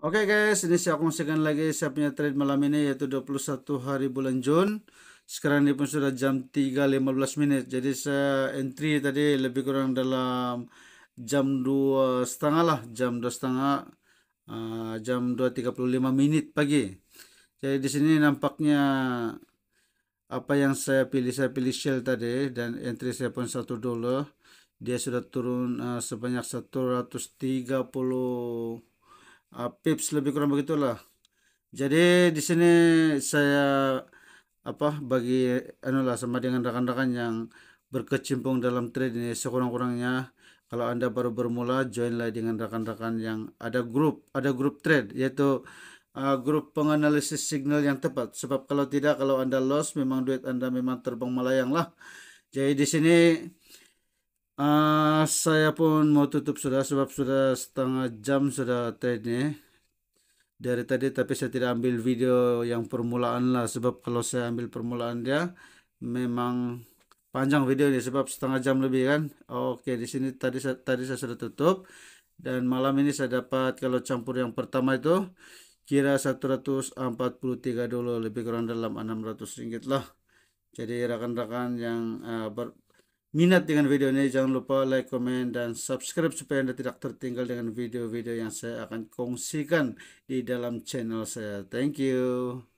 Oke okay guys, ini saya kongsikan lagi saya punya trade malam ini yaitu 21 hari bulan Jun. Sekarang ini pun sudah jam 3.15 menit. Jadi saya entry tadi lebih kurang dalam jam 2 setengah lah, jam 2 setengah uh, jam 2.35 menit pagi. Jadi di sini nampaknya apa yang saya pilih saya pilih Shell tadi dan entry saya pun 1 dolar. Dia sudah turun uh, sebanyak 130 Ah, pips lebih kurang begitulah jadi di sini saya apa bagi anulah sama dengan rekan-rekan yang berkecimpung dalam trade ini sekurang-kurangnya kalau anda baru bermula joinlah dengan rekan-rekan yang ada grup ada grup trade yaitu uh, grup penganalisis signal yang tepat sebab kalau tidak kalau anda loss memang duit anda memang terbang melayang lah jadi di sini Uh, saya pun mau tutup sudah sebab sudah setengah jam sudah tadi dari tadi tapi saya tidak ambil video yang permulaan lah sebab kalau saya ambil permulaan dia memang panjang video ini sebab setengah jam lebih kan oke di sini tadi saya, tadi saya sudah tutup dan malam ini saya dapat kalau campur yang pertama itu kira 143 dulu lebih kurang dalam 600 ringgit lah jadi rekan-rekan yang uh, ber, minat dengan video ini jangan lupa like, komen, dan subscribe supaya Anda tidak tertinggal dengan video-video yang saya akan kongsikan di dalam channel saya. Thank you.